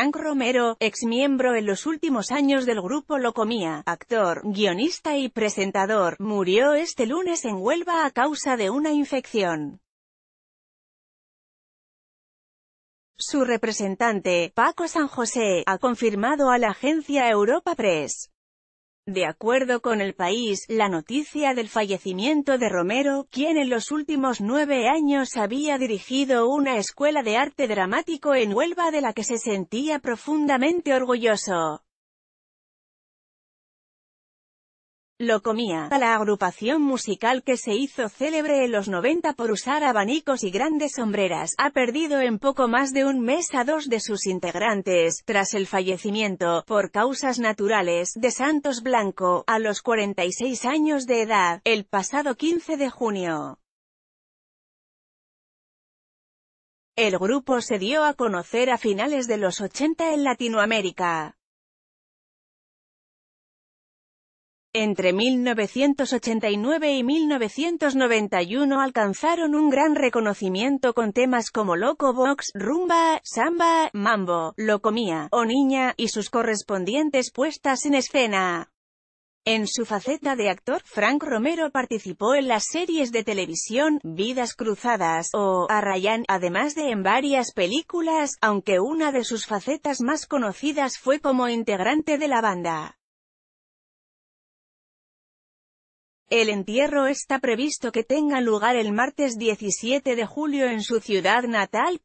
Frank Romero, ex miembro en los últimos años del grupo Locomía, actor, guionista y presentador, murió este lunes en Huelva a causa de una infección. Su representante, Paco San José, ha confirmado a la agencia Europa Press. De acuerdo con el país, la noticia del fallecimiento de Romero, quien en los últimos nueve años había dirigido una escuela de arte dramático en Huelva de la que se sentía profundamente orgulloso, Lo comía la agrupación musical que se hizo célebre en los 90 por usar abanicos y grandes sombreras, ha perdido en poco más de un mes a dos de sus integrantes, tras el fallecimiento, por causas naturales, de Santos Blanco, a los 46 años de edad, el pasado 15 de junio. El grupo se dio a conocer a finales de los 80 en Latinoamérica. Entre 1989 y 1991 alcanzaron un gran reconocimiento con temas como Loco Box, Rumba, Samba, Mambo, Locomía, O Niña, y sus correspondientes puestas en escena. En su faceta de actor, Frank Romero participó en las series de televisión Vidas Cruzadas o Arrayán, además de en varias películas, aunque una de sus facetas más conocidas fue como integrante de la banda. El entierro está previsto que tenga lugar el martes 17 de julio en su ciudad natal.